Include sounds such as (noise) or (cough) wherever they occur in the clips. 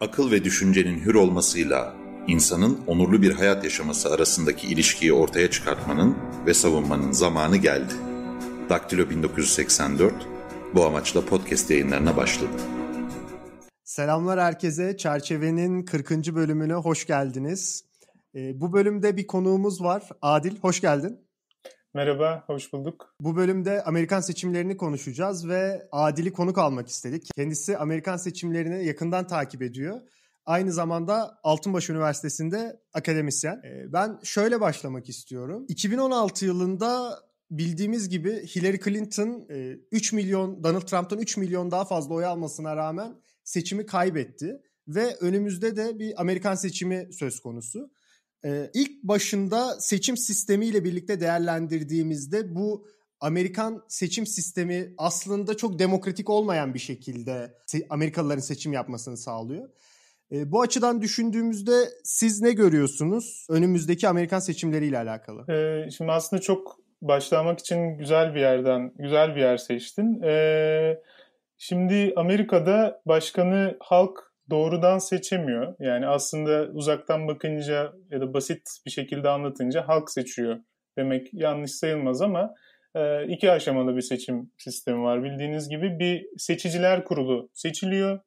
akıl ve düşüncenin hür olmasıyla insanın onurlu bir hayat yaşaması arasındaki ilişkiyi ortaya çıkartmanın ve savunmanın zamanı geldi. Daktilo 1984 bu amaçla podcast yayınlarına başladı. Selamlar herkese. Çerçevenin 40. bölümüne hoş geldiniz. Ee, bu bölümde bir konuğumuz var. Adil, hoş geldin. Merhaba, hoş bulduk. Bu bölümde Amerikan seçimlerini konuşacağız ve Adil'i konuk almak istedik. Kendisi Amerikan seçimlerini yakından takip ediyor. Aynı zamanda Altınbaş Üniversitesi'nde akademisyen. Ee, ben şöyle başlamak istiyorum. 2016 yılında bildiğimiz gibi Hillary Clinton 3 e, milyon, Donald Trump'tan 3 milyon daha fazla oy almasına rağmen seçimi kaybetti. Ve önümüzde de bir Amerikan seçimi söz konusu. Ee, ilk başında seçim sistemiyle birlikte değerlendirdiğimizde bu Amerikan seçim sistemi aslında çok demokratik olmayan bir şekilde Amerikalıların seçim yapmasını sağlıyor. E, bu açıdan düşündüğümüzde siz ne görüyorsunuz önümüzdeki Amerikan seçimleriyle alakalı? E, şimdi aslında çok başlamak için güzel bir yerden, güzel bir yer seçtin. E, şimdi Amerika'da başkanı halk doğrudan seçemiyor. Yani aslında uzaktan bakınca ya da basit bir şekilde anlatınca halk seçiyor demek yanlış sayılmaz ama e, iki aşamalı bir seçim sistemi var. Bildiğiniz gibi bir seçiciler kurulu seçiliyor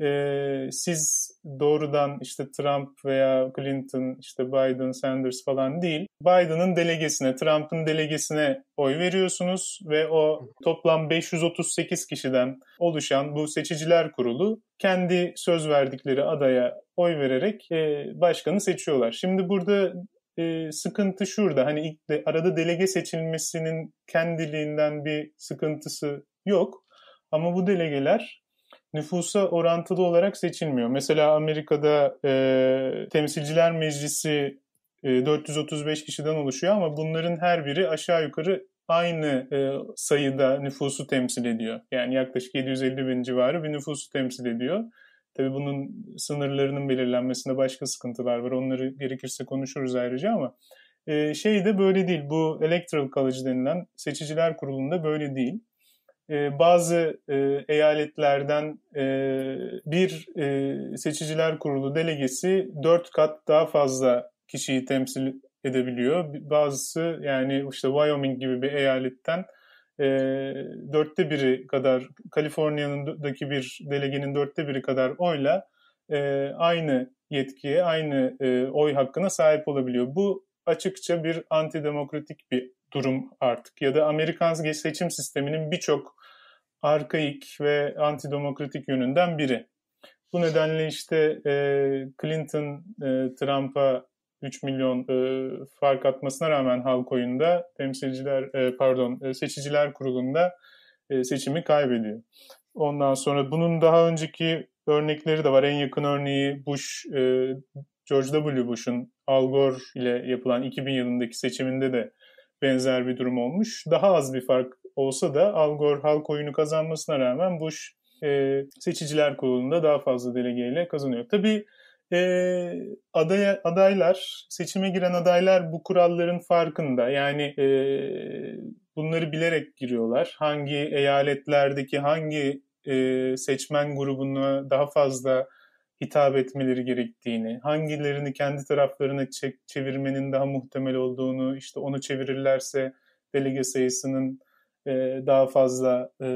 e, siz doğrudan işte Trump veya Clinton, işte Biden, Sanders falan değil. Biden'ın delegesine, Trump'ın delegesine oy veriyorsunuz ve o toplam 538 kişiden oluşan bu seçiciler kurulu kendi söz verdikleri adaya oy vererek e, başkanı seçiyorlar. Şimdi burada e, sıkıntı şurada. Hani ilk de, arada delege seçilmesinin kendiliğinden bir sıkıntısı yok. Ama bu delegeler nüfusa orantılı olarak seçilmiyor. Mesela Amerika'da e, Temsilciler Meclisi e, 435 kişiden oluşuyor ama bunların her biri aşağı yukarı aynı e, sayıda nüfusu temsil ediyor. Yani yaklaşık 750 bin civarı bir nüfusu temsil ediyor. Tabii bunun sınırlarının belirlenmesinde başka sıkıntılar var. Onları gerekirse konuşuruz ayrıca ama e, şey de böyle değil. Bu Electoral College denilen seçiciler kurulunda böyle değil. Ee, bazı e, eyaletlerden e, bir e, seçiciler kurulu delegesi dört kat daha fazla kişiyi temsil edebiliyor. Bazısı yani işte Wyoming gibi bir eyaletten dörtte biri kadar Kaliforniya'daki bir delegenin dörtte biri kadar oyla aynı yetkiye, aynı oy hakkına sahip olabiliyor. Bu açıkça bir antidemokratik bir durum artık ya da Amerikan seçim sisteminin birçok arkaik ve antidemokratik yönünden biri. Bu nedenle işte e, Clinton e, Trump'a 3 milyon e, fark atmasına rağmen halk oyunda temsilciler e, pardon e, seçiciler kurulunda e, seçimi kaybediyor. Ondan sonra bunun daha önceki örnekleri de var. En yakın örneği Bush e, George W. Bush'un Al Gore ile yapılan 2000 yılındaki seçiminde de benzer bir durum olmuş. Daha az bir fark olsa da Al Gore halk oyunu kazanmasına rağmen Bush e, seçiciler kurulunda daha fazla delegeyle kazanıyor. Tabii e, adaya, adaylar, seçime giren adaylar bu kuralların farkında. Yani e, bunları bilerek giriyorlar. Hangi eyaletlerdeki hangi e, seçmen grubuna daha fazla hitap etmeleri gerektiğini, hangilerini kendi taraflarına çek, çevirmenin daha muhtemel olduğunu, işte onu çevirirlerse delege sayısının e, daha fazla e,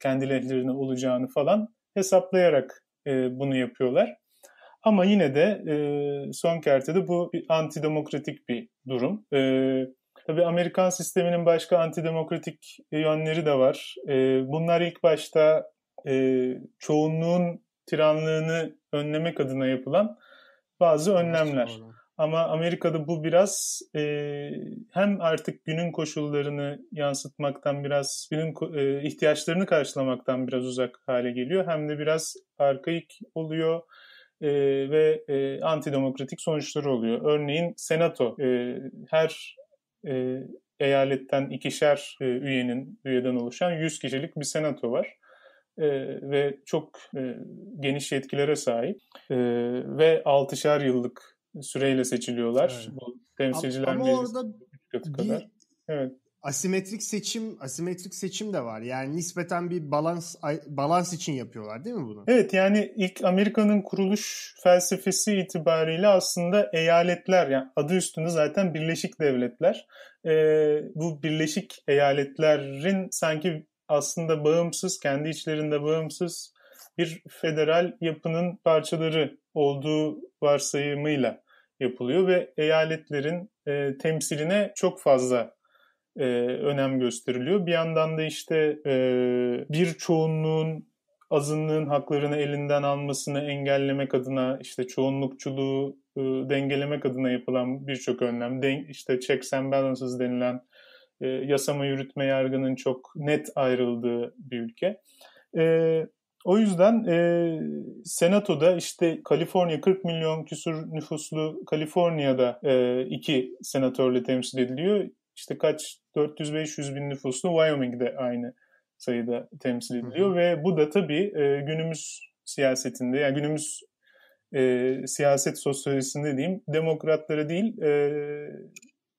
kendi lehlerine olacağını falan hesaplayarak e, bunu yapıyorlar. Ama yine de e, son kertede bu bir antidemokratik bir durum. E, tabii Amerikan sisteminin başka antidemokratik yönleri de var. E, bunlar ilk başta e, çoğunluğun tiranlığını önlemek adına yapılan bazı önlemler. Doğru. Ama Amerika'da bu biraz e, hem artık günün koşullarını yansıtmaktan biraz, günün e, ihtiyaçlarını karşılamaktan biraz uzak hale geliyor. Hem de biraz arkaik oluyor e, ve e, antidemokratik sonuçları oluyor. Örneğin senato e, her e, eyaletten ikişer e, üyenin üyeden oluşan 100 kişilik bir senato var e, ve çok e, geniş yetkilere sahip e, ve 6'şer yıllık süreyle seçiliyorlar. Evet. Bu temsilciler ama, ama orada bir, kadar. Evet. Asimetrik seçim, asimetrik seçim de var. Yani nispeten bir balans balans için yapıyorlar değil mi bunu? Evet yani ilk Amerika'nın kuruluş felsefesi itibariyle aslında eyaletler yani adı üstünde zaten Birleşik Devletler. Ee, bu Birleşik Eyaletlerin sanki aslında bağımsız, kendi içlerinde bağımsız bir federal yapının parçaları olduğu varsayımıyla yapılıyor ve eyaletlerin e, temsiline çok fazla e, önem gösteriliyor. Bir yandan da işte e, bir çoğunluğun azınlığın haklarını elinden almasını engellemek adına işte çoğunlukçuluğu e, dengelemek adına yapılan birçok önlem, Den, işte checks and balances denilen e, yasama yürütme yargının çok net ayrıldığı bir ülke. E, o yüzden e, senatoda işte Kaliforniya 40 milyon küsur nüfuslu Kaliforniya'da e, iki senatörle temsil ediliyor. İşte kaç 400-500 bin nüfuslu Wyoming'de aynı sayıda temsil ediliyor hı hı. ve bu da tabii e, günümüz siyasetinde yani günümüz e, siyaset sosyolojisinde diyeyim demokratlara değil e,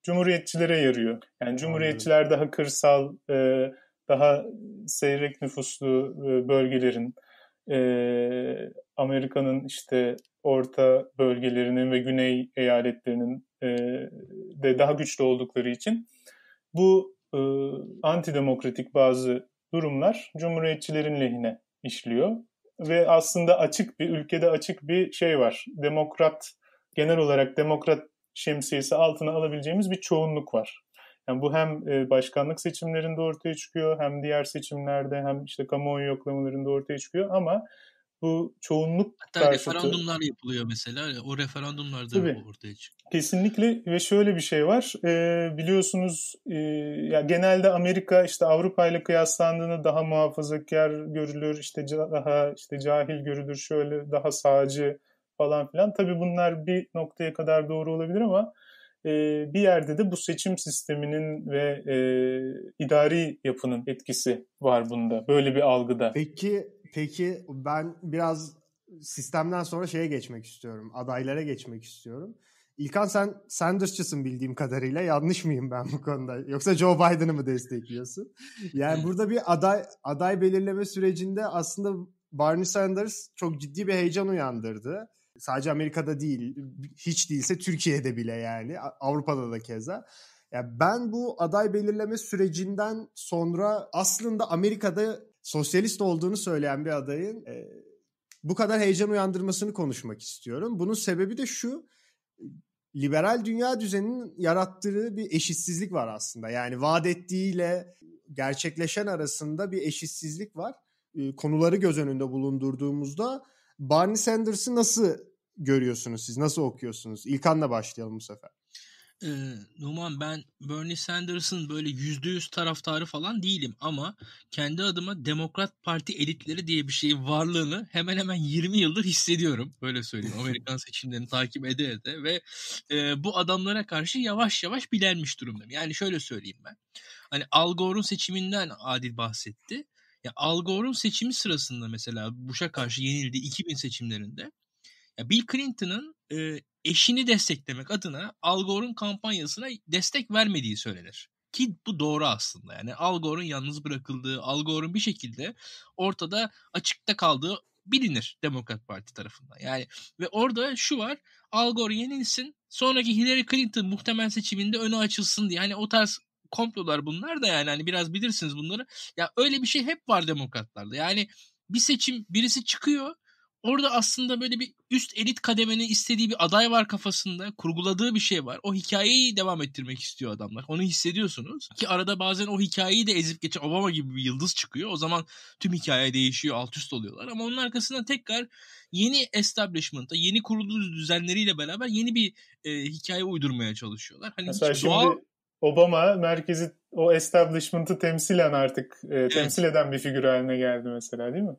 cumhuriyetçilere yarıyor. Yani cumhuriyetçiler daha kırsal e, daha seyrek nüfuslu e, bölgelerin e, Amerika'nın işte orta bölgelerinin ve güney eyaletlerinin e, de daha güçlü oldukları için bu e, antidemokratik bazı durumlar cumhuriyetçilerin lehine işliyor ve aslında açık bir ülkede açık bir şey var. Demokrat genel olarak demokrat şemsiyesi altına alabileceğimiz bir çoğunluk var. Yani bu hem e, başkanlık seçimlerinde ortaya çıkıyor hem diğer seçimlerde hem işte kamuoyu yoklamalarında ortaya çıkıyor ama bu çoğunluk Hatta karşıtı. referandumlar yapılıyor mesela. O referandumlarda Tabii. ortaya çıkıyor. Kesinlikle ve şöyle bir şey var. Ee, biliyorsunuz e, ya genelde Amerika işte Avrupa ile kıyaslandığında daha muhafazakar görülür, işte daha işte cahil görülür, şöyle daha sağcı falan filan. Tabii bunlar bir noktaya kadar doğru olabilir ama ee, bir yerde de bu seçim sisteminin ve e, idari yapının etkisi var bunda. Böyle bir algıda. Peki peki ben biraz sistemden sonra şeye geçmek istiyorum. Adaylara geçmek istiyorum. İlkan sen Sanders'çısın bildiğim kadarıyla. Yanlış mıyım ben bu konuda? Yoksa Joe Biden'ı mı destekliyorsun? Yani burada bir aday aday belirleme sürecinde aslında Barney Sanders çok ciddi bir heyecan uyandırdı. Sadece Amerika'da değil, hiç değilse Türkiye'de bile yani Avrupa'da da keza. Yani ben bu aday belirleme sürecinden sonra aslında Amerika'da sosyalist olduğunu söyleyen bir adayın e, bu kadar heyecan uyandırmasını konuşmak istiyorum. Bunun sebebi de şu liberal dünya düzeninin yarattığı bir eşitsizlik var aslında. Yani vaat ettiğiyle gerçekleşen arasında bir eşitsizlik var. Konuları göz önünde bulundurduğumuzda Barney Sanders'ı nasıl görüyorsunuz siz? Nasıl okuyorsunuz? İlkan'la başlayalım bu sefer. E, Numan ben Bernie Sanders'ın böyle yüzde yüz taraftarı falan değilim ama kendi adıma Demokrat Parti elitleri diye bir şeyin varlığını hemen hemen 20 yıldır hissediyorum. Böyle söyleyeyim (laughs) Amerikan seçimlerini takip ede ede ve e, bu adamlara karşı yavaş yavaş bilenmiş durumdayım. Yani şöyle söyleyeyim ben. Hani Al Gore'un seçiminden Adil bahsetti. Ya Al Gore'un seçimi sırasında mesela Bush'a karşı yenildi 2000 seçimlerinde ya Bill Clinton'ın e, eşini desteklemek adına Al Gore'un kampanyasına destek vermediği söylenir. Ki bu doğru aslında yani Al Gore'un yalnız bırakıldığı, Al Gore'un bir şekilde ortada açıkta kaldığı bilinir Demokrat Parti tarafından. Yani ve orada şu var Al Gore yenilsin sonraki Hillary Clinton muhtemel seçiminde önü açılsın diye hani o tarz komplolar bunlar da yani hani biraz bilirsiniz bunları. Ya öyle bir şey hep var demokratlarda. Yani bir seçim birisi çıkıyor. Orada aslında böyle bir üst elit kademenin istediği bir aday var kafasında. Kurguladığı bir şey var. O hikayeyi devam ettirmek istiyor adamlar. Onu hissediyorsunuz. Ki arada bazen o hikayeyi de ezip geçen Obama gibi bir yıldız çıkıyor. O zaman tüm hikaye değişiyor. Alt üst oluyorlar. Ama onun arkasında tekrar yeni establishment'a, yeni kurulu düzenleriyle beraber yeni bir e, hikaye uydurmaya çalışıyorlar. Hani Mesela hiç doğal... Obama merkezi o establishment'ı temsilen artık e, temsil eden bir figür haline geldi mesela değil mi?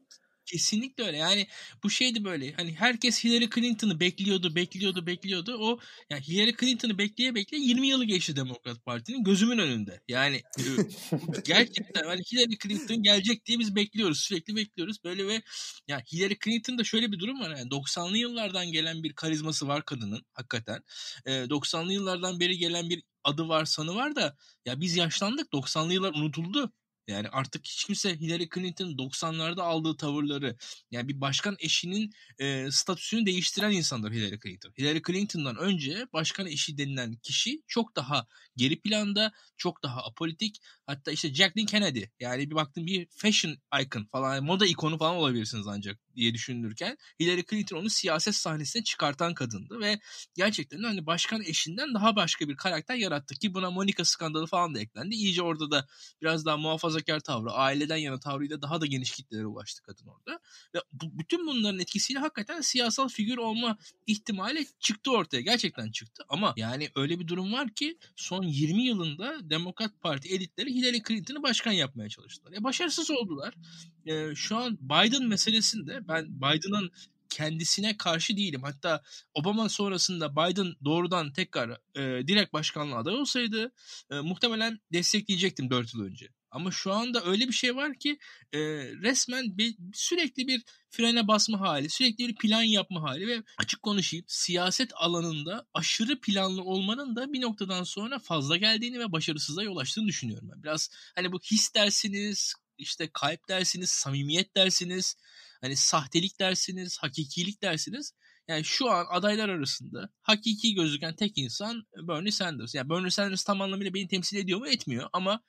Kesinlikle öyle. Yani bu şeydi böyle. Hani herkes Hillary Clinton'ı bekliyordu, bekliyordu, bekliyordu. O yani Hillary Clinton'ı bekleye bekleye 20 yılı geçti Demokrat Parti'nin gözümün önünde. Yani e, gerçekten hani Hillary Clinton gelecek diye biz bekliyoruz. Sürekli bekliyoruz. Böyle ve yani Hillary Clinton'da şöyle bir durum var. Yani 90'lı yıllardan gelen bir karizması var kadının hakikaten. Ee, 90'lı yıllardan beri gelen bir adı var sanı var da ya biz yaşlandık 90'lı yıllar unutuldu. Yani artık hiç kimse Hillary Clinton 90'larda aldığı tavırları yani bir başkan eşinin e, statüsünü değiştiren insandır Hillary Clinton. Hillary Clinton'dan önce başkan eşi denilen kişi çok daha geri planda, çok daha apolitik. Hatta işte Jacqueline Kennedy yani bir baktım bir fashion icon falan moda ikonu falan olabilirsiniz ancak diye düşünülürken Hillary Clinton onu siyaset sahnesine çıkartan kadındı ve gerçekten hani başkan eşinden daha başka bir karakter yarattı ki buna Monica skandalı falan da eklendi. İyice orada da biraz daha muhafazakar tavrı, aileden yana tavrıyla daha da geniş kitlelere ulaştı kadın orada. Ve bu, bütün bunların etkisiyle hakikaten siyasal figür olma ihtimali çıktı ortaya. Gerçekten çıktı ama yani öyle bir durum var ki son 20 yılında Demokrat Parti editleri Hillary Clinton'ı başkan yapmaya çalıştılar. E başarısız oldular. E, şu an Biden meselesinde ben Biden'ın kendisine karşı değilim. Hatta Obama sonrasında Biden doğrudan tekrar e, direkt başkanlığa aday olsaydı e, muhtemelen destekleyecektim 4 yıl önce. Ama şu anda öyle bir şey var ki e, resmen bir, sürekli bir frene basma hali, sürekli bir plan yapma hali ve açık konuşayım siyaset alanında aşırı planlı olmanın da bir noktadan sonra fazla geldiğini ve başarısızlığa yol açtığını düşünüyorum ben. Biraz hani bu his dersiniz, işte kalp dersiniz, samimiyet dersiniz, Hani sahtelik dersiniz, hakikilik dersiniz. Yani şu an adaylar arasında hakiki gözüken tek insan Bernie Sanders. Yani Bernie Sanders tam anlamıyla beni temsil ediyor mu? Etmiyor ama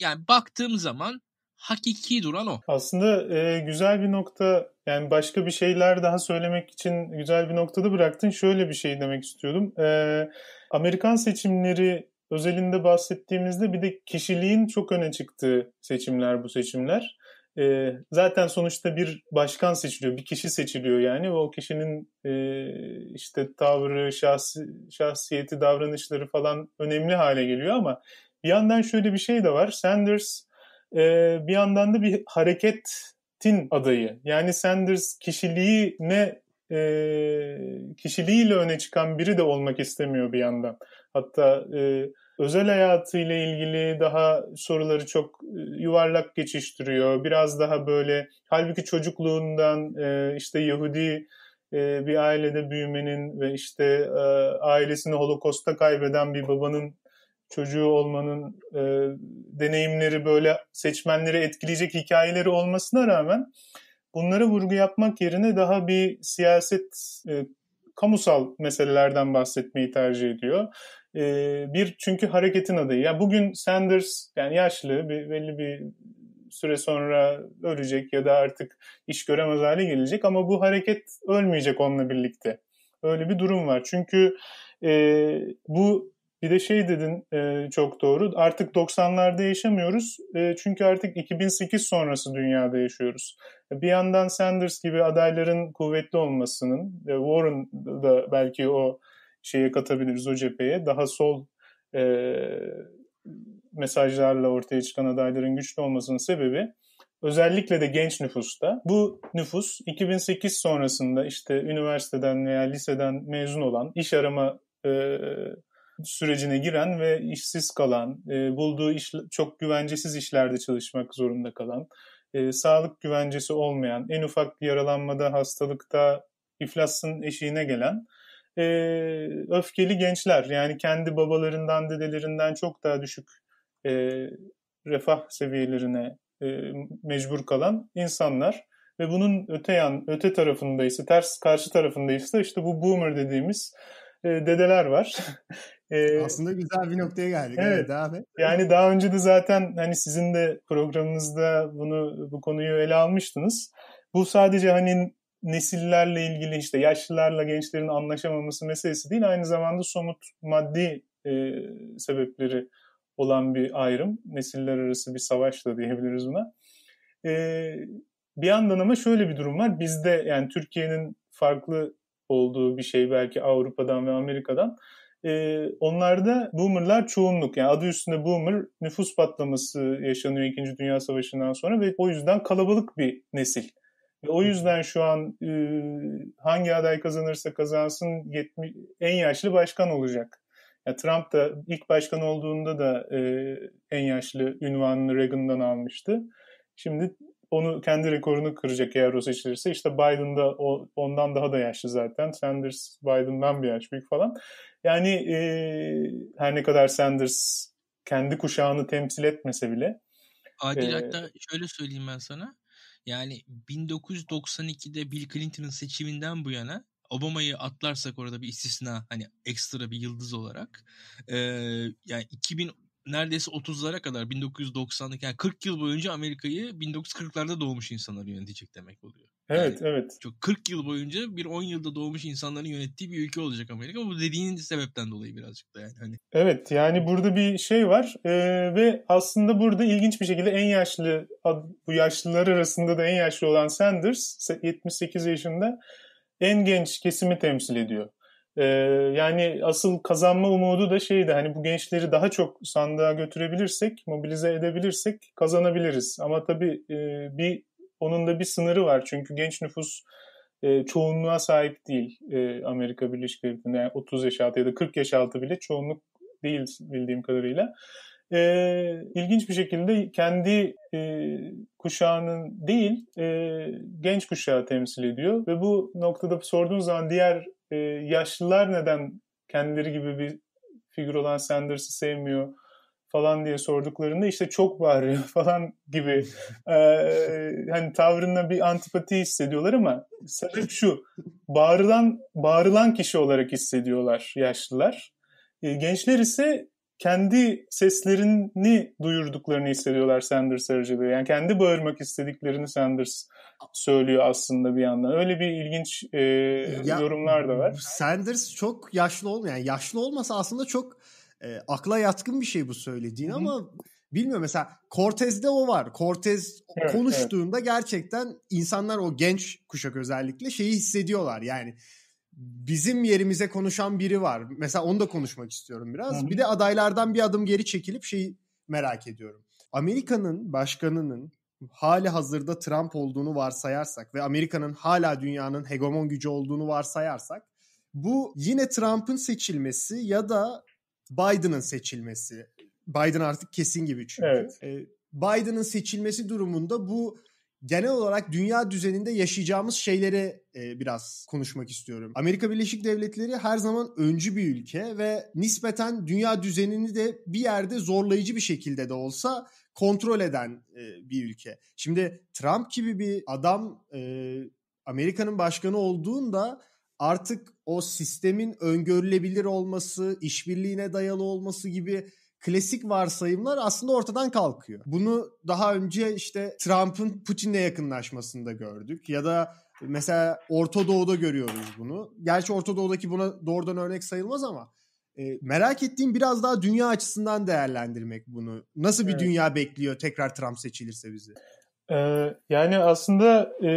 yani baktığım zaman hakiki duran o. Aslında e, güzel bir nokta yani başka bir şeyler daha söylemek için güzel bir noktada bıraktın. Şöyle bir şey demek istiyordum. E, Amerikan seçimleri özelinde bahsettiğimizde bir de kişiliğin çok öne çıktığı seçimler bu seçimler. E, zaten sonuçta bir başkan seçiliyor, bir kişi seçiliyor yani ve o kişinin e, işte tavrı, şahsi, şahsiyeti, davranışları falan önemli hale geliyor ama bir yandan şöyle bir şey de var. Sanders e, bir yandan da bir hareketin adayı. Yani Sanders kişiliği ne e, kişiliğiyle öne çıkan biri de olmak istemiyor bir yandan. Hatta e, özel hayatıyla ilgili daha soruları çok e, yuvarlak geçiştiriyor. Biraz daha böyle halbuki çocukluğundan e, işte Yahudi e, bir ailede büyümenin ve işte ailesini Holocaust'ta kaybeden bir babanın çocuğu olmanın deneyimleri böyle seçmenleri etkileyecek hikayeleri olmasına rağmen bunlara vurgu yapmak yerine daha bir siyaset kamusal meselelerden bahsetmeyi tercih ediyor. E, bir çünkü hareketin adayı. Yani bugün Sanders yani yaşlı bir, belli bir süre sonra ölecek ya da artık iş göremez hale gelecek ama bu hareket ölmeyecek onunla birlikte. Öyle bir durum var. Çünkü e, bu bir de şey dedin e, çok doğru. Artık 90'larda yaşamıyoruz. E, çünkü artık 2008 sonrası dünyada yaşıyoruz. bir yandan Sanders gibi adayların kuvvetli olmasının, e, Warren da belki o şeye katabiliriz o cepheye. Daha sol e, mesajlarla ortaya çıkan adayların güçlü olmasının sebebi özellikle de genç nüfusta. Bu nüfus 2008 sonrasında işte üniversiteden veya liseden mezun olan iş arama e, sürecine giren ve işsiz kalan, e, bulduğu iş, çok güvencesiz işlerde çalışmak zorunda kalan, e, sağlık güvencesi olmayan, en ufak bir yaralanmada, hastalıkta iflasın eşiğine gelen e, öfkeli gençler. Yani kendi babalarından, dedelerinden çok daha düşük refah seviyelerine mecbur kalan insanlar ve bunun öte yan öte tarafındaysa ters karşı tarafındaysa işte bu boomer dediğimiz e, dedeler var. (laughs) Ee, Aslında güzel bir noktaya geldik. Evet. abi. Yani daha önce de zaten hani sizin de programınızda bunu bu konuyu ele almıştınız. Bu sadece hani nesillerle ilgili işte yaşlılarla gençlerin anlaşamaması meselesi değil aynı zamanda somut maddi e, sebepleri olan bir ayrım. Nesiller arası bir savaş da diyebiliriz buna. E, bir yandan ama şöyle bir durum var. Bizde yani Türkiye'nin farklı olduğu bir şey belki Avrupa'dan ve Amerika'dan e, onlarda boomerlar çoğunluk. Yani adı üstünde boomer nüfus patlaması yaşanıyor 2. Dünya Savaşı'ndan sonra ve o yüzden kalabalık bir nesil. Ve o yüzden şu an e, hangi aday kazanırsa kazansın 70, en yaşlı başkan olacak. Yani Trump da ilk başkan olduğunda da e, en yaşlı ünvanını Reagan'dan almıştı. Şimdi onu kendi rekorunu kıracak eğer o seçilirse. İşte Biden da o, ondan daha da yaşlı zaten. Sanders Biden'dan bir yaş büyük falan. Yani e, her ne kadar Sanders kendi kuşağını temsil etmese bile. Adil e, hatta şöyle söyleyeyim ben sana. Yani 1992'de Bill Clinton'ın seçiminden bu yana Obama'yı atlarsak orada bir istisna hani ekstra bir yıldız olarak. E, yani 2000 neredeyse 30'lara kadar 1990'lık yani 40 yıl boyunca Amerika'yı 1940'larda doğmuş insanlar yönetecek demek oluyor. Evet, yani evet. Çok 40 yıl boyunca bir 10 yılda doğmuş insanların yönettiği bir ülke olacak Amerika. Bu dediğin sebepten dolayı birazcık da yani. Hani... Evet, yani burada bir şey var ee, ve aslında burada ilginç bir şekilde en yaşlı bu yaşlılar arasında da en yaşlı olan Sanders 78 yaşında en genç kesimi temsil ediyor. Ee, yani asıl kazanma umudu da şeydi hani bu gençleri daha çok sandığa götürebilirsek, mobilize edebilirsek kazanabiliriz. Ama tabii e, bir onun da bir sınırı var çünkü genç nüfus e, çoğunluğa sahip değil e, Amerika Birleşik Devletleri'nde. Yani 30 yaş altı ya da 40 yaş altı bile çoğunluk değil bildiğim kadarıyla. E, ilginç bir şekilde kendi e, kuşağının değil e, genç kuşağı temsil ediyor ve bu noktada sorduğun zaman diğer e, yaşlılar neden kendileri gibi bir figür olan Sanders'ı sevmiyor falan diye sorduklarında işte çok bağırıyor (laughs) falan gibi e, hani tavrında bir antipati hissediyorlar ama sebep şu bağırılan bağırılan kişi olarak hissediyorlar yaşlılar. E, gençler ise kendi seslerini duyurduklarını hissediyorlar Sanders aracılığıyla. Yani kendi bağırmak istediklerini Sanders söylüyor aslında bir yandan. Öyle bir ilginç e, ya, yorumlar da var. Sanders çok yaşlı olmayan, yani yaşlı olmasa aslında çok e, akla yatkın bir şey bu söylediğin Hı. ama bilmiyorum mesela Cortez'de o var. Cortez evet, konuştuğunda evet. gerçekten insanlar o genç kuşak özellikle şeyi hissediyorlar. Yani bizim yerimize konuşan biri var. Mesela onu da konuşmak istiyorum biraz. Hı-hı. Bir de adaylardan bir adım geri çekilip şeyi merak ediyorum. Amerika'nın başkanının hali hazırda Trump olduğunu varsayarsak ve Amerika'nın hala dünyanın hegemon gücü olduğunu varsayarsak bu yine Trump'ın seçilmesi ya da Biden'ın seçilmesi. Biden artık kesin gibi çünkü. Evet. E, Biden'ın seçilmesi durumunda bu genel olarak dünya düzeninde yaşayacağımız şeyleri e, biraz konuşmak istiyorum. Amerika Birleşik Devletleri her zaman öncü bir ülke ve nispeten dünya düzenini de bir yerde zorlayıcı bir şekilde de olsa kontrol eden e, bir ülke. Şimdi Trump gibi bir adam e, Amerika'nın başkanı olduğunda artık o sistemin öngörülebilir olması, işbirliğine dayalı olması gibi klasik varsayımlar aslında ortadan kalkıyor. Bunu daha önce işte Trump'ın Putin'le yakınlaşmasında gördük ya da mesela Orta Doğu'da görüyoruz bunu. Gerçi Orta Doğu'daki buna doğrudan örnek sayılmaz ama e, merak ettiğim biraz daha dünya açısından değerlendirmek bunu. Nasıl bir evet. dünya bekliyor tekrar Trump seçilirse bizi? Ee, yani aslında e,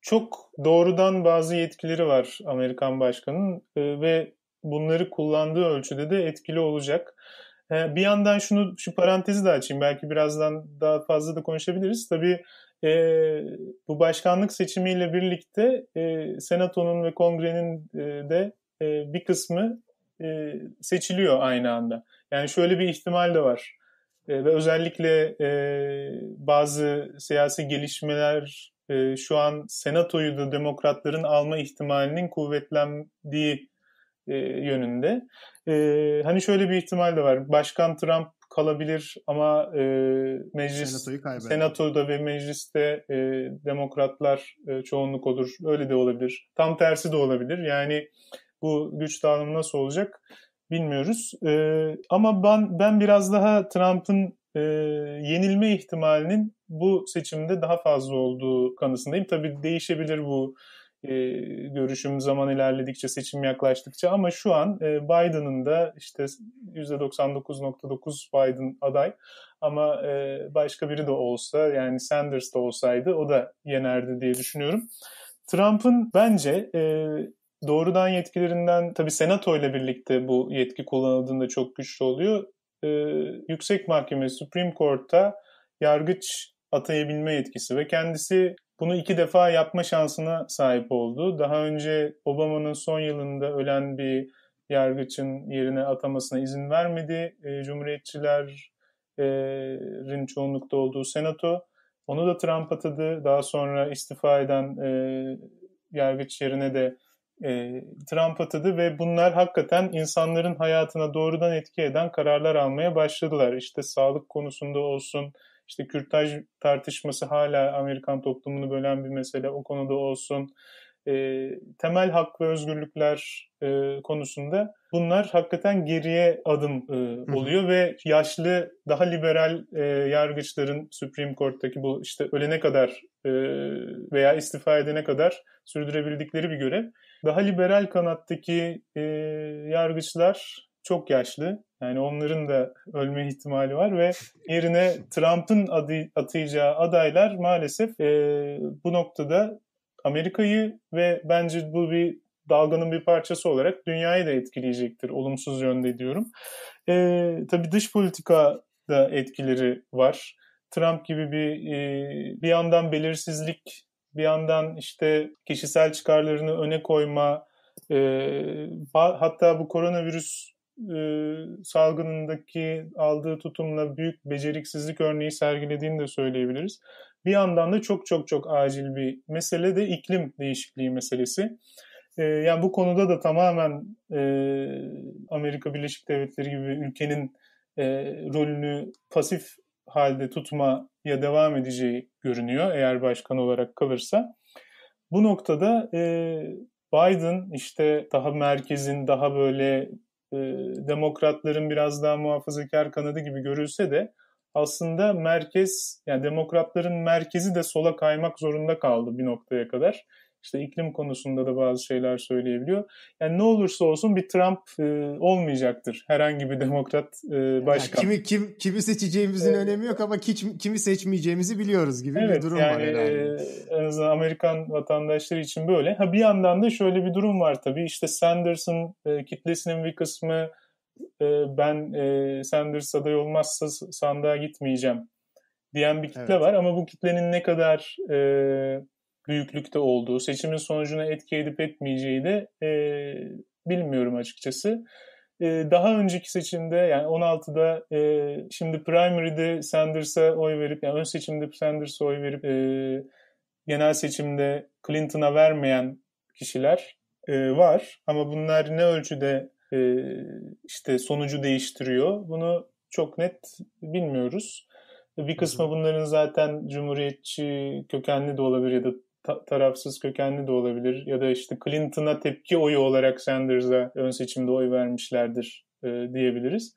çok doğrudan bazı yetkileri var Amerikan başkanının e, ve bunları kullandığı ölçüde de etkili olacak. Ee, bir yandan şunu şu parantezi de açayım. Belki birazdan daha fazla da konuşabiliriz. Tabii e, bu başkanlık seçimiyle birlikte e, senatonun ve kongrenin e, de e, bir kısmı e, seçiliyor aynı anda. Yani şöyle bir ihtimal de var. E, ve özellikle e, bazı siyasi gelişmeler e, şu an senatoyu da demokratların alma ihtimalinin kuvvetlendiği e, yönünde. E, hani şöyle bir ihtimal de var. Başkan Trump kalabilir ama e, meclis senatoda ve mecliste e, demokratlar e, çoğunluk olur. Öyle de olabilir. Tam tersi de olabilir. Yani bu güç dağılımı nasıl olacak bilmiyoruz. E, ama ben ben biraz daha Trump'ın e, yenilme ihtimalinin bu seçimde daha fazla olduğu kanısındayım. Tabii değişebilir bu e, görüşüm zaman ilerledikçe, seçim yaklaştıkça ama şu an e, Biden'ın da işte %99.9 Biden aday ama e, başka biri de olsa yani Sanders de olsaydı o da yenerdi diye düşünüyorum. Trump'ın bence e, doğrudan yetkilerinden tabii senato ile birlikte bu yetki kullanıldığında çok güçlü oluyor. E, yüksek Mahkeme Supreme Court'ta yargıç atayabilme yetkisi ve kendisi bunu iki defa yapma şansına sahip oldu. Daha önce Obama'nın son yılında ölen bir yargıçın yerine atamasına izin vermedi. E, Cumhuriyetçilerin çoğunlukta olduğu senato. Onu da Trump atadı. Daha sonra istifa eden e, yargıç yerine de e, Trump atadı ve bunlar hakikaten insanların hayatına doğrudan etki eden kararlar almaya başladılar. İşte sağlık konusunda olsun, işte kürtaj tartışması hala Amerikan toplumunu bölen bir mesele. O konuda olsun e, temel hak ve özgürlükler e, konusunda bunlar hakikaten geriye adım e, oluyor ve yaşlı daha liberal e, yargıçların Supreme Court'taki bu işte ölene kadar e, veya istifa edene kadar sürdürebildikleri bir görev. Daha liberal kanattaki e, yargıçlar çok yaşlı yani onların da ölme ihtimali var ve yerine Trump'ın adı, atayacağı adaylar maalesef e, bu noktada Amerika'yı ve bence bu bir dalganın bir parçası olarak dünyayı da etkileyecektir olumsuz yönde diyorum. E, tabii dış politika da etkileri var. Trump gibi bir e, bir yandan belirsizlik, bir yandan işte kişisel çıkarlarını öne koyma, e, hatta bu koronavirüs ee, salgınındaki aldığı tutumla büyük beceriksizlik örneği sergilediğini de söyleyebiliriz. Bir yandan da çok çok çok acil bir mesele de iklim değişikliği meselesi. Ee, yani bu konuda da tamamen e, Amerika Birleşik Devletleri gibi ülkenin e, rolünü pasif halde tutmaya devam edeceği görünüyor eğer başkan olarak kalırsa. Bu noktada e, Biden işte daha merkezin daha böyle e, demokratların biraz daha muhafazakar kanadı gibi görülse de aslında merkez yani demokratların merkezi de sola kaymak zorunda kaldı bir noktaya kadar işte iklim konusunda da bazı şeyler söyleyebiliyor. Yani ne olursa olsun bir Trump e, olmayacaktır herhangi bir demokrat e, başkan. Yani kimi kim kimi seçeceğimizin ee, önemi yok ama kim, kimi seçmeyeceğimizi biliyoruz gibi evet, bir durum yani, var herhalde. E, en azından Amerikan vatandaşları için böyle. Ha bir yandan da şöyle bir durum var tabii. İşte Sanders'ın e, kitlesinin bir kısmı e, ben e, Sanders aday olmazsa sandığa gitmeyeceğim diyen bir kitle evet. var ama bu kitlenin ne kadar e, büyüklükte olduğu, seçimin sonucuna etki edip etmeyeceği de e, bilmiyorum açıkçası. E, daha önceki seçimde yani 16'da e, şimdi primary'de Sanders'a oy verip yani ön seçimde Sanders'a oy verip e, genel seçimde Clinton'a vermeyen kişiler e, var. Ama bunlar ne ölçüde e, işte sonucu değiştiriyor bunu çok net bilmiyoruz. Bir kısmı bunların zaten cumhuriyetçi kökenli de olabilir ya da ta- tarafsız kökenli de olabilir ya da işte Clinton'a tepki oyu olarak Sanders'a ön seçimde oy vermişlerdir e, diyebiliriz.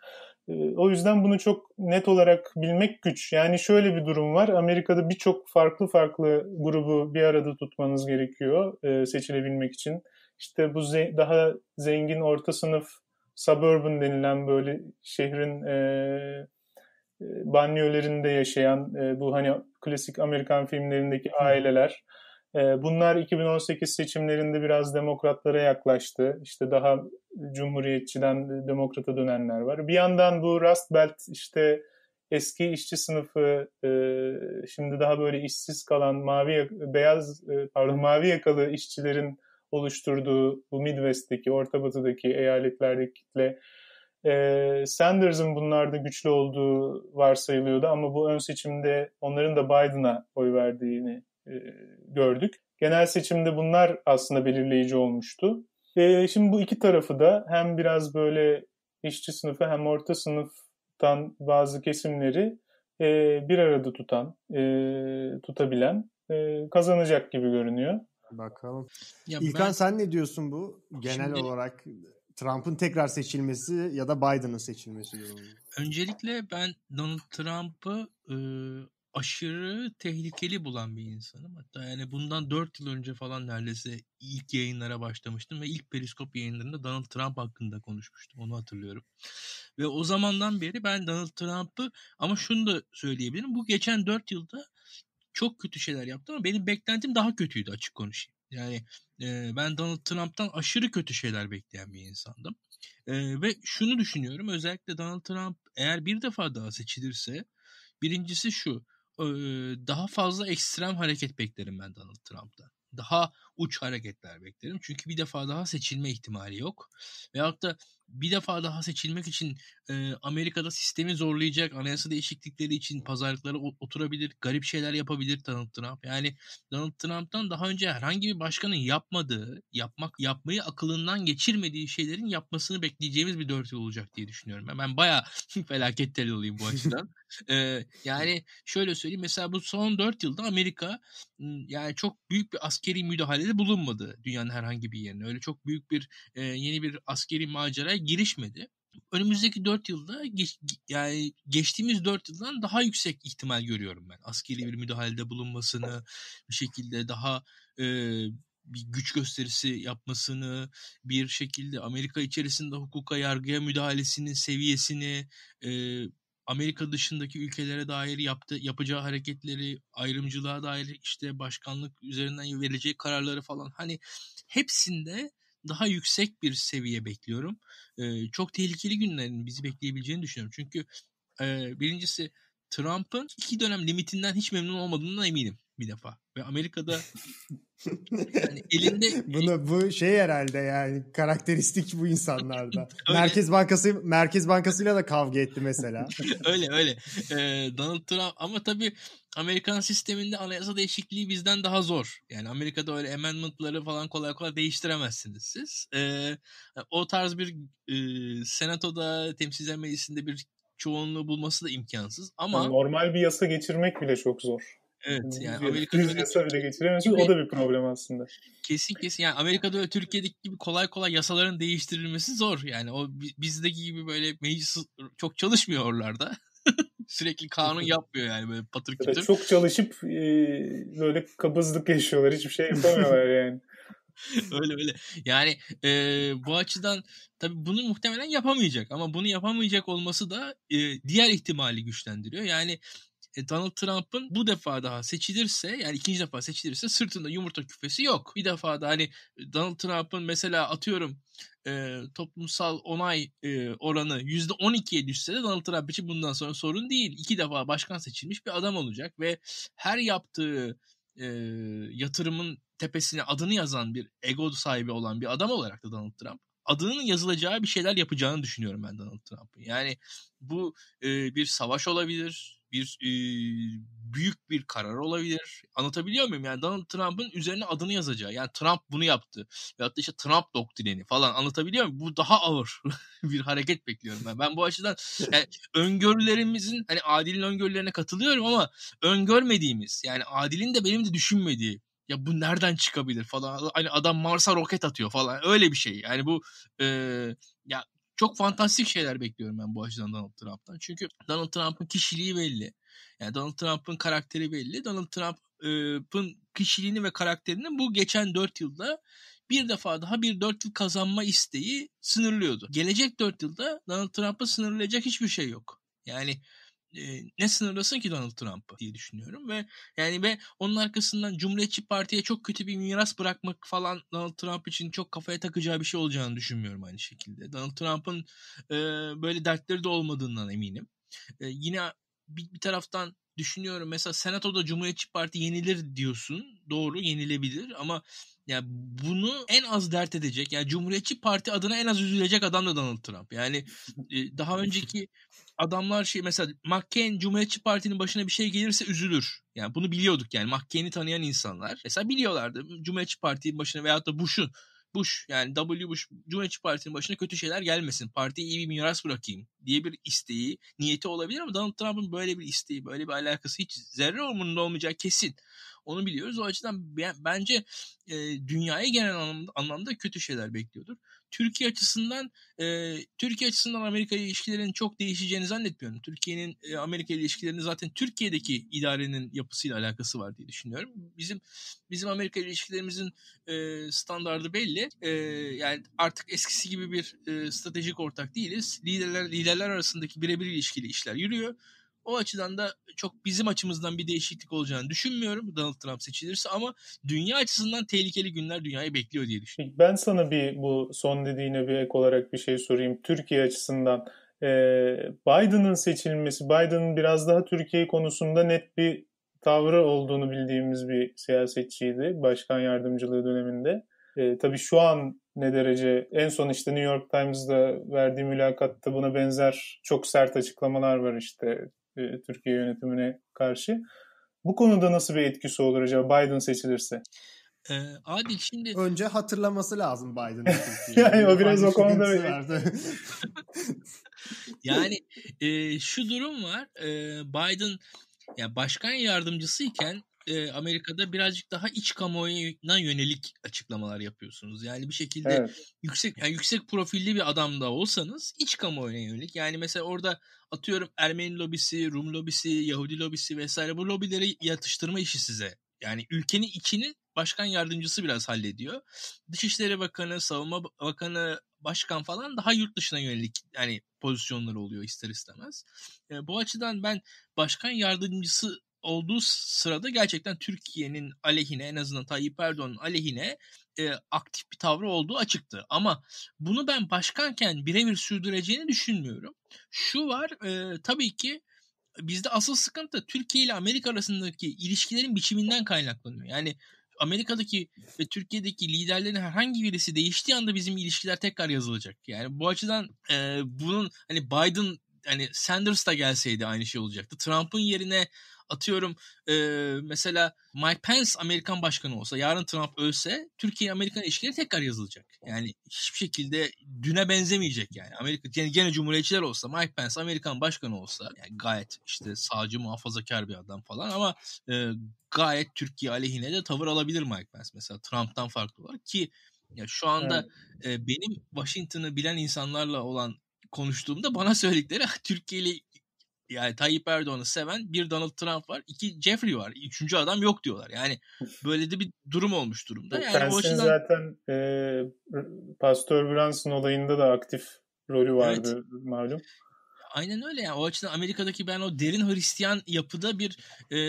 E, o yüzden bunu çok net olarak bilmek güç. Yani şöyle bir durum var. Amerika'da birçok farklı farklı grubu bir arada tutmanız gerekiyor e, seçilebilmek için. İşte bu ze- daha zengin orta sınıf suburban denilen böyle şehrin e, e banyolarında yaşayan e, bu hani klasik Amerikan filmlerindeki aileler. Ee, bunlar 2018 seçimlerinde biraz demokratlara yaklaştı. İşte daha cumhuriyetçiden e, demokrata dönenler var. Bir yandan bu Rust Belt işte eski işçi sınıfı e, şimdi daha böyle işsiz kalan mavi beyaz e, pardon mavi yakalı işçilerin oluşturduğu bu Midwest'teki, Orta Batı'daki eyaletlerdeki kitle Sanders'ın bunlarda güçlü olduğu varsayılıyordu ama bu ön seçimde onların da Biden'a oy verdiğini e, gördük. Genel seçimde bunlar aslında belirleyici olmuştu. E, şimdi bu iki tarafı da hem biraz böyle işçi sınıfı hem orta sınıftan bazı kesimleri e, bir arada tutan, tutabilen kazanacak gibi görünüyor. Bakalım. Ya İlkan ben... sen ne diyorsun bu genel Şimdi... olarak Trump'ın tekrar seçilmesi ya da Biden'ın seçilmesi Öncelikle ben Donald Trump'ı ıı, aşırı tehlikeli bulan bir insanım. Hatta yani bundan 4 yıl önce falan neredeyse ilk yayınlara başlamıştım ve ilk periskop yayınlarında Donald Trump hakkında konuşmuştum. Onu hatırlıyorum. Ve o zamandan beri ben Donald Trump'ı ama şunu da söyleyebilirim. Bu geçen 4 yılda çok kötü şeyler yaptı ama benim beklentim daha kötüydü açık konuşayım. Yani e, ben Donald Trump'tan aşırı kötü şeyler bekleyen bir insandım. E, ve şunu düşünüyorum özellikle Donald Trump eğer bir defa daha seçilirse birincisi şu daha fazla ekstrem hareket beklerim ben Donald Trump'tan. Daha uç hareketler beklerim. Çünkü bir defa daha seçilme ihtimali yok. Veyahut da bir defa daha seçilmek için e, Amerika'da sistemi zorlayacak, anayasa değişiklikleri için pazarlıklara oturabilir, garip şeyler yapabilir Donald Trump. Yani Donald Trump'tan daha önce herhangi bir başkanın yapmadığı, yapmak yapmayı akılından geçirmediği şeylerin yapmasını bekleyeceğimiz bir dört yıl olacak diye düşünüyorum. Ben, ben bayağı (laughs) felaket olayım bu açıdan yani şöyle söyleyeyim mesela bu son 4 yılda Amerika yani çok büyük bir askeri müdahalede bulunmadı dünyanın herhangi bir yerine. Öyle çok büyük bir yeni bir askeri maceraya girişmedi önümüzdeki 4 yılda yani geçtiğimiz 4 yıldan daha yüksek ihtimal görüyorum ben. Askeri bir müdahalede bulunmasını, bir şekilde daha bir güç gösterisi yapmasını, bir şekilde Amerika içerisinde hukuka, yargıya müdahalesinin seviyesini, e, Amerika dışındaki ülkelere dair yaptığı, yapacağı hareketleri, ayrımcılığa dair işte başkanlık üzerinden vereceği kararları falan hani hepsinde daha yüksek bir seviye bekliyorum. Ee, çok tehlikeli günlerin bizi bekleyebileceğini düşünüyorum. Çünkü e, birincisi Trump'ın iki dönem limitinden hiç memnun olmadığından eminim bir defa. Ve Amerika'da yani (laughs) elinde bunu bu şey herhalde yani karakteristik bu insanlarda. (laughs) Merkez Bankası Merkez Bankası'yla da kavga etti mesela. (laughs) öyle öyle. Ee, Donald Trump ama tabii Amerikan sisteminde anayasa değişikliği bizden daha zor. Yani Amerika'da öyle amendment'ları falan kolay kolay değiştiremezsiniz siz. Ee, o tarz bir e, senatoda temsilciler meclisinde bir çoğunluğu bulması da imkansız ama normal bir yasa geçirmek bile çok zor. Evet yani Amerika'da öyle... yasa bile geçiremiyorsunuz. O da bir problem aslında. Kesin kesin. Yani Amerika'da öyle Türkiye'deki gibi kolay kolay yasaların değiştirilmesi zor. Yani o bizdeki gibi böyle meclis çok çalışmıyorlar da (laughs) Sürekli kanun yapmıyor yani böyle patır kütür. Çok çalışıp e, böyle kabızlık yaşıyorlar. Hiçbir şey yapamıyorlar (laughs) yani. öyle öyle. Yani e, bu açıdan tabii bunu muhtemelen yapamayacak ama bunu yapamayacak olması da e, diğer ihtimali güçlendiriyor. Yani e, Donald Trump'ın bu defa daha seçilirse yani ikinci defa seçilirse sırtında yumurta küfesi yok. Bir defa da hani e, Donald Trump'ın mesela atıyorum e, toplumsal onay e, oranı %12'ye düşse de Donald Trump için bundan sonra sorun değil. İki defa başkan seçilmiş bir adam olacak ve her yaptığı e, yatırımın tepesine adını yazan bir ego sahibi olan bir adam olarak da Donald Trump adının yazılacağı bir şeyler yapacağını düşünüyorum ben Donald Trump'ın. Yani bu e, bir savaş olabilir, bir e, büyük bir karar olabilir. Anlatabiliyor muyum? Yani Donald Trump'ın üzerine adını yazacağı. Yani Trump bunu yaptı. Ya da işte Trump doktrini falan anlatabiliyor muyum? Bu daha ağır (laughs) bir hareket bekliyorum ben. Ben bu açıdan yani öngörülerimizin hani Adil'in öngörülerine katılıyorum ama öngörmediğimiz yani Adil'in de benim de düşünmediği ya bu nereden çıkabilir falan. Hani adam Mars'a roket atıyor falan. Öyle bir şey. Yani bu e, ya çok fantastik şeyler bekliyorum ben bu açıdan Donald Trump'tan. Çünkü Donald Trump'ın kişiliği belli. Yani Donald Trump'ın karakteri belli. Donald Trump'ın e, kişiliğini ve karakterini bu geçen 4 yılda bir defa daha bir 4 yıl kazanma isteği sınırlıyordu. Gelecek 4 yılda Donald Trump'ı sınırlayacak hiçbir şey yok. Yani e, ne sınırlasın ki Donald Trump'ı diye düşünüyorum ve yani ve onun arkasından Cumhuriyetçi Parti'ye çok kötü bir miras bırakmak falan Donald Trump için çok kafaya takacağı bir şey olacağını düşünmüyorum aynı şekilde. Donald Trump'ın e, böyle dertleri de olmadığından eminim. E, yine bir, bir taraftan düşünüyorum mesela Senato'da Cumhuriyetçi Parti yenilir diyorsun. Doğru yenilebilir ama yani bunu en az dert edecek yani Cumhuriyetçi Parti adına en az üzülecek adam da Donald Trump. Yani daha önceki adamlar şey mesela McCain Cumhuriyetçi Parti'nin başına bir şey gelirse üzülür. Yani bunu biliyorduk yani McCain'i tanıyan insanlar. Mesela biliyorlardı Cumhuriyetçi Parti'nin başına veyahut da Bush'un Bush yani W. Bush Cumhuriyetçi Parti'nin başına kötü şeyler gelmesin. Partiye iyi bir miras bırakayım diye bir isteği, niyeti olabilir ama Donald Trump'ın böyle bir isteği, böyle bir alakası hiç zerre umurunda olmayacak kesin. Onu biliyoruz. O açıdan bence e, dünyaya genel anlamda, anlamda kötü şeyler bekliyordur. Türkiye açısından e, Türkiye açısından Amerika ilişkilerinin çok değişeceğini zannetmiyorum. Türkiye'nin e, Amerika ilişkilerini zaten Türkiye'deki idarenin yapısıyla alakası var diye düşünüyorum. Bizim bizim Amerika ilişkilerimizin e, standardı belli. E, yani artık eskisi gibi bir e, stratejik ortak değiliz. Liderler liderler arasındaki birebir ilişkili işler yürüyor. O açıdan da çok bizim açımızdan bir değişiklik olacağını düşünmüyorum Donald Trump seçilirse ama dünya açısından tehlikeli günler dünyayı bekliyor diye düşünüyorum. Ben sana bir bu son dediğine bir ek olarak bir şey sorayım. Türkiye açısından e, Biden'ın seçilmesi, Biden'ın biraz daha Türkiye konusunda net bir tavrı olduğunu bildiğimiz bir siyasetçiydi başkan yardımcılığı döneminde. E, tabii şu an ne derece en son işte New York Times'da verdiği mülakatta buna benzer çok sert açıklamalar var işte e, Türkiye yönetimine karşı. Bu konuda nasıl bir etkisi olur acaba Biden seçilirse? Ee, Adil şimdi... Önce hatırlaması lazım Biden'ın (laughs) yani o biraz o konuda (laughs) yani e, şu durum var. E, Biden ya başkan yardımcısı iken e, Amerika'da birazcık daha iç kamuoyuna yönelik açıklamalar yapıyorsunuz. Yani bir şekilde evet. yüksek yani yüksek profilli bir adam da olsanız iç kamuoyuna yönelik. Yani mesela orada atıyorum Ermeni lobisi, Rum lobisi, Yahudi lobisi vesaire bu lobileri yatıştırma işi size. Yani ülkenin içini başkan yardımcısı biraz hallediyor. Dışişleri Bakanı, Savunma Bakanı, Başkan falan daha yurt dışına yönelik yani pozisyonları oluyor ister istemez. E, bu açıdan ben başkan yardımcısı olduğu sırada gerçekten Türkiye'nin aleyhine en azından Tayyip Erdoğan'ın aleyhine e, aktif bir tavrı olduğu açıktı. Ama bunu ben başkanken birebir sürdüreceğini düşünmüyorum. Şu var e, tabii ki bizde asıl sıkıntı Türkiye ile Amerika arasındaki ilişkilerin biçiminden kaynaklanıyor. Yani Amerika'daki ve Türkiye'deki liderlerin herhangi birisi değiştiği anda bizim ilişkiler tekrar yazılacak. Yani bu açıdan e, bunun hani Biden hani Sanders da gelseydi aynı şey olacaktı. Trump'ın yerine atıyorum e, mesela Mike Pence Amerikan başkanı olsa yarın Trump ölse Türkiye Amerikan ilişkileri tekrar yazılacak. Yani hiçbir şekilde düne benzemeyecek yani. Amerika yani gene cumhuriyetçiler olsa Mike Pence Amerikan başkanı olsa yani gayet işte sağcı muhafazakar bir adam falan ama e, gayet Türkiye aleyhine de tavır alabilir Mike Pence mesela Trump'tan farklı olarak ki ya şu anda evet. e, benim Washington'ı bilen insanlarla olan konuştuğumda bana söyledikleri ah, Türkiye'li yani Tayyip Erdoğan'ı seven bir Donald Trump var, iki Jeffrey var, üçüncü adam yok diyorlar. Yani böyle de bir durum olmuş durumda. Yani Prensin açıdan... zaten e, Pastor Brunson olayında da aktif rolü vardı evet. malum. Aynen öyle yani o açıdan Amerika'daki ben o derin Hristiyan yapıda bir e,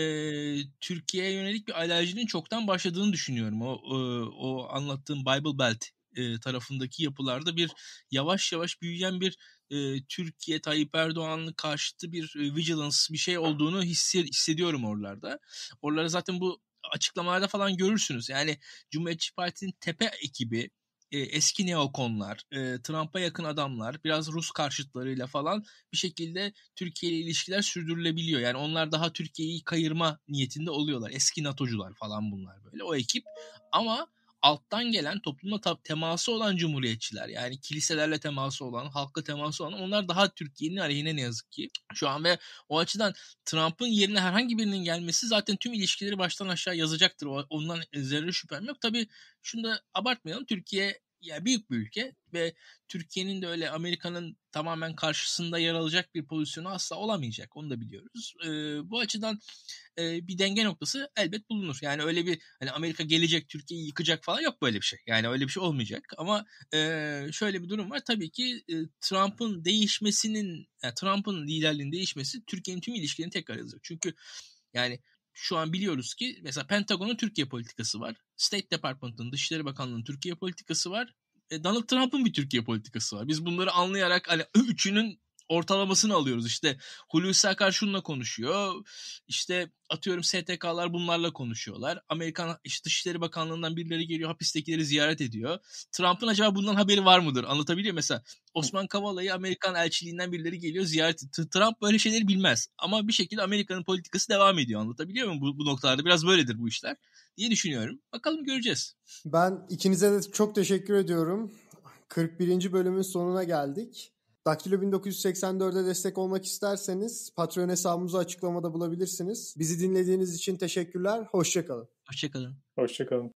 Türkiye'ye yönelik bir alerjinin çoktan başladığını düşünüyorum. O, o, e, o anlattığım Bible Belt e, tarafındaki yapılarda bir yavaş yavaş büyüyen bir e, Türkiye Tayyip Erdoğan'lı karşıtı bir e, vigilance bir şey olduğunu hissediyorum oralarda. Oralara zaten bu açıklamalarda falan görürsünüz. Yani Cumhuriyetçi Parti'nin tepe ekibi e, eski neokonlar, e, Trump'a yakın adamlar, biraz Rus karşıtlarıyla falan bir şekilde Türkiye ile ilişkiler sürdürülebiliyor. Yani onlar daha Türkiye'yi kayırma niyetinde oluyorlar. Eski NATO'cular falan bunlar böyle o ekip. Ama alttan gelen toplumla teması olan cumhuriyetçiler yani kiliselerle teması olan, halkla teması olan onlar daha Türkiye'nin aleyhine ne yazık ki. Şu an ve o açıdan Trump'ın yerine herhangi birinin gelmesi zaten tüm ilişkileri baştan aşağı yazacaktır. Ondan zerre şüphem yok. tabi şunu da abartmayalım. Türkiye ya büyük bir ülke ve Türkiye'nin de öyle Amerika'nın tamamen karşısında yer alacak bir pozisyonu asla olamayacak. Onu da biliyoruz. E, bu açıdan e, bir denge noktası elbet bulunur. Yani öyle bir hani Amerika gelecek Türkiye'yi yıkacak falan yok böyle bir şey. Yani öyle bir şey olmayacak. Ama e, şöyle bir durum var. Tabii ki e, Trump'ın değişmesinin yani Trump'ın liderliğinin değişmesi Türkiye'nin tüm ilişkilerini tekrar yazacak. Çünkü yani şu an biliyoruz ki mesela Pentagon'un Türkiye politikası var. State Department'ın, Dışişleri Bakanlığı'nın Türkiye politikası var. E, Donald Trump'ın bir Türkiye politikası var. Biz bunları anlayarak hani üçünün ortalamasını alıyoruz. İşte Hulusi Akar şununla konuşuyor. İşte atıyorum STK'lar bunlarla konuşuyorlar. Amerikan işte Dışişleri Bakanlığı'ndan birileri geliyor hapistekileri ziyaret ediyor. Trump'ın acaba bundan haberi var mıdır? Anlatabiliyor mesela Osman Kavala'yı Amerikan elçiliğinden birileri geliyor ziyaret ediyor. Trump böyle şeyleri bilmez. Ama bir şekilde Amerika'nın politikası devam ediyor. Anlatabiliyor muyum? Bu, bu noktalarda biraz böyledir bu işler diye düşünüyorum. Bakalım göreceğiz. Ben ikinize de çok teşekkür ediyorum. 41. bölümün sonuna geldik. Daktilo 1984'e destek olmak isterseniz Patreon hesabımızı açıklamada bulabilirsiniz. Bizi dinlediğiniz için teşekkürler. Hoşçakalın. Hoşçakalın. Hoşçakalın.